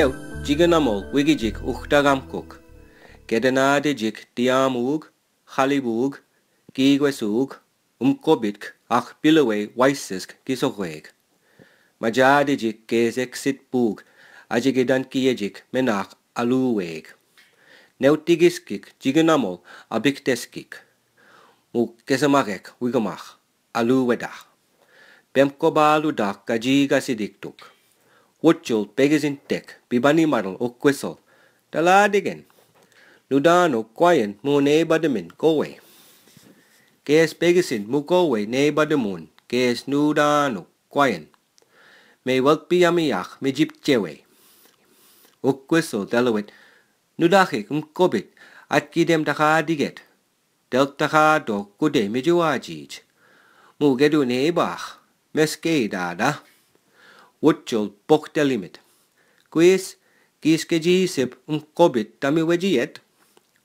Dew jiganamol wigijik uchtagamkuk. Gedenade jik diamug, chalibug, gigwesug, umkobitk ach bilowe waisisk gisogweg. Majade jik gezek sit bug, ajigidan e kiejik menak aluweg. Neu tigiskik jiganamol abikteskik. Mu kesamagek wigamach aluwedach. Pemkobalu dak kajiga sidiktuk. Woodchul, Pegazin Tek, Bibani Muddle, O Quissel, Daladigan, Ludano, Quayan, Moon E Badamin, Gowe. Gas Pegazin, Mugowe, the Moon, Gas Nudano, Quayan. May Welpiamiach, Mijip Chewe. O Quissel, Delawit, Nudachik, Mkobit, Atkidem Dacha Diget, Delk do kude Gude, Mijuajij. Mugedun Ebach, Meske Dada. Utjulpohtelimit. Quis kiskejisip unkobit tamiwejiet,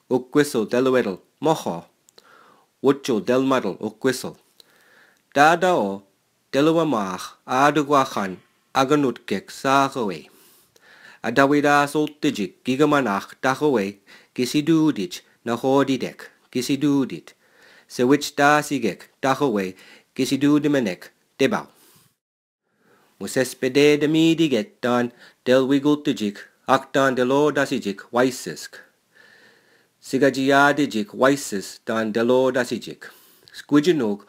ukwissel deluedel moho, del delmadel ukwisel. Dada o deluamach adugwachan aganutkek sagoe. Adawida soltijik gigamanach dagoe kisidudich nahodidek kisidudit. Sewich dasigek dagoe kisidudimenek debau. Musespede de midi gettaan, del wigultujik, aktaan de waisisk. waissesk. Sigajiyadijik, waisses, dan de mujik Squidgenok,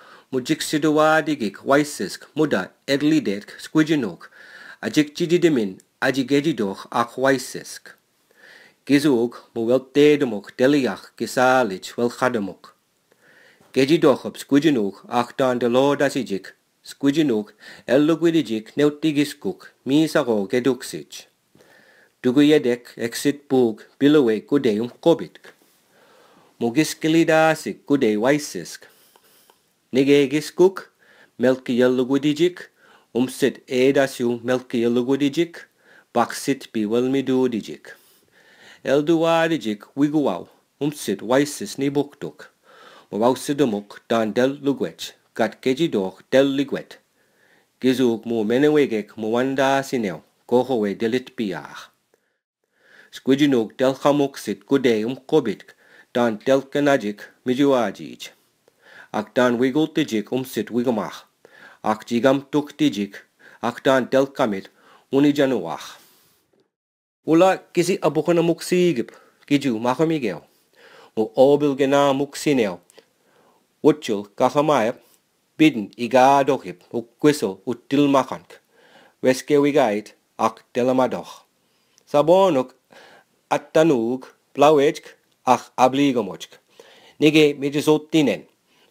digik, waisisk, muda, eglidek, Ajik Ajikjididimin, ajigedidog, ak waissesk. Gizuk, muweltedemok, deliach, gisalich, welchademok. Gedidog op squidgenok, aktaan de dasijik, squijinuk eloquidic neutigis cook misa ro geduxic exit book bilowe kudeum covid mugis kelida sic kude negegis cook melki eloquidic umsit edasu melki eloquidic baxit bewel me do digic elduadigic wiguau umset wises nebuktuk gat keji doch del liwet. Gizuk mo menewegek mo wanda sinew, kohowe delit piach. Skujinuk del chamuk sit gude um kobitk, dan del kanajik mijuajij. Ak dan wigul tijik um sit wigamach. Ak jigam tuk tijik, ak dan del kamit unijanuach. Ula kisi abukana muksigip, giju machamigew. Mo obil gena muksinew. Wutchul kahamayap, bidden iga dochip uk queso u tilmakank. Weske wigait ak telamadoch. Sabonuk attanug blauetsk ach abligomotsk. Nige medisotinen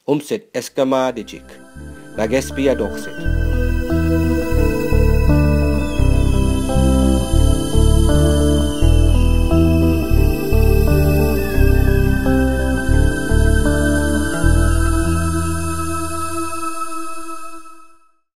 umset eskama dicik. Nagesbia dochset.